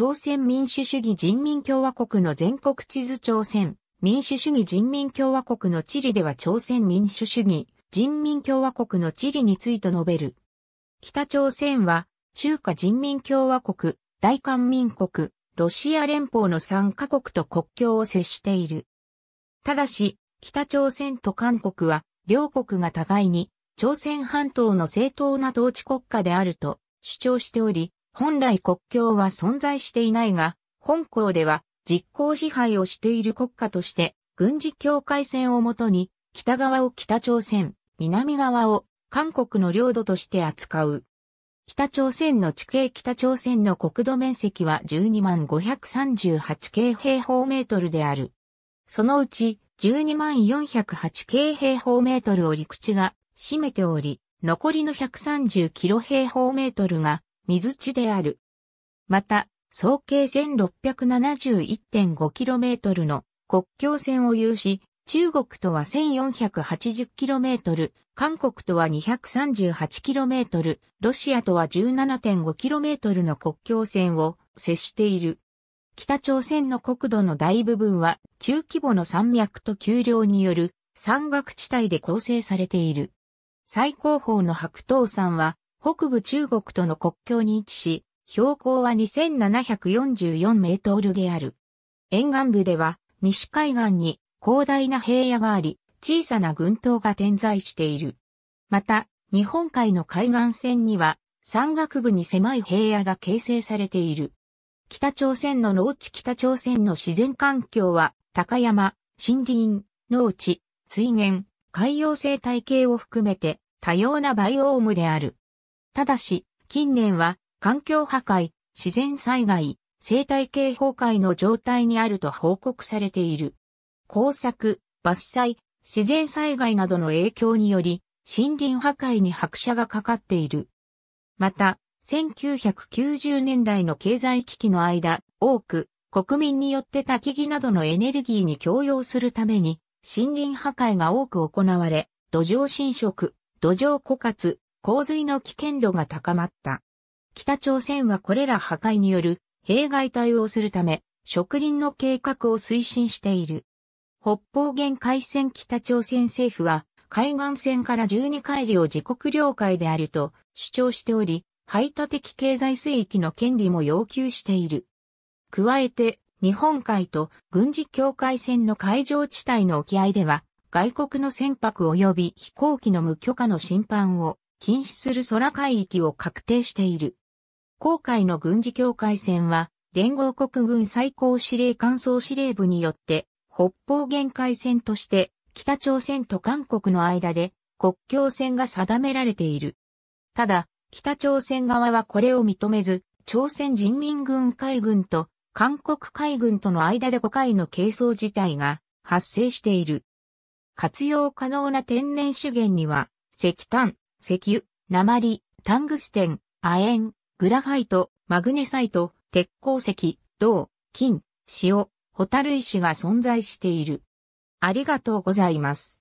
朝鮮民主主義人民共和国の全国地図朝鮮民主主義人民共和国の地理では朝鮮民主主義人民共和国の地理について述べる。北朝鮮は中華人民共和国、大韓民国、ロシア連邦の3カ国と国境を接している。ただし、北朝鮮と韓国は両国が互いに朝鮮半島の正当な統治国家であると主張しており、本来国境は存在していないが、本校では実行支配をしている国家として、軍事境界線をもとに、北側を北朝鮮、南側を韓国の領土として扱う。北朝鮮の地形北朝鮮の国土面積は12万538京平方メートルである。そのうち12万408京平方メートルを陸地が占めており、残りの130キロ平方メートルが水地である。また、総計 1671.5km の国境線を有し、中国とは 1480km、韓国とは 238km、ロシアとは 17.5km の国境線を接している。北朝鮮の国土の大部分は中規模の山脈と丘陵による山岳地帯で構成されている。最高峰の白頭山は北部中国との国境に位置し、標高は2744メートルである。沿岸部では、西海岸に広大な平野があり、小さな群島が点在している。また、日本海の海岸線には、山岳部に狭い平野が形成されている。北朝鮮の農地北朝鮮の自然環境は、高山、森林、農地、水源、海洋生態系を含めて多様なバイオームである。ただし、近年は環境破壊、自然災害、生態系崩壊の状態にあると報告されている。工作、伐採、自然災害などの影響により、森林破壊に拍車がかかっている。また、1990年代の経済危機の間、多く国民によって焚き木などのエネルギーに供用するために、森林破壊が多く行われ、土壌侵食、土壌枯渇、洪水の危険度が高まった。北朝鮮はこれら破壊による弊害対応するため、植林の計画を推進している。北方限界線北朝鮮政府は、海岸線から12海里を自国領海であると主張しており、排他的経済水域の権利も要求している。加えて、日本海と軍事境界線の海上地帯の沖合では、外国の船舶及び飛行機の無許可の侵犯を禁止する空海域を確定している。航海の軍事境界線は、連合国軍最高司令官総司令部によって、北方限界線として、北朝鮮と韓国の間で国境線が定められている。ただ、北朝鮮側はこれを認めず、朝鮮人民軍海軍と韓国海軍との間で5回の係争事態が発生している。活用可能な天然資源には、石炭、石油、鉛、タングステン、亜鉛、グラファイト、マグネサイト、鉄鉱石、銅、金、塩、ホタル石が存在している。ありがとうございます。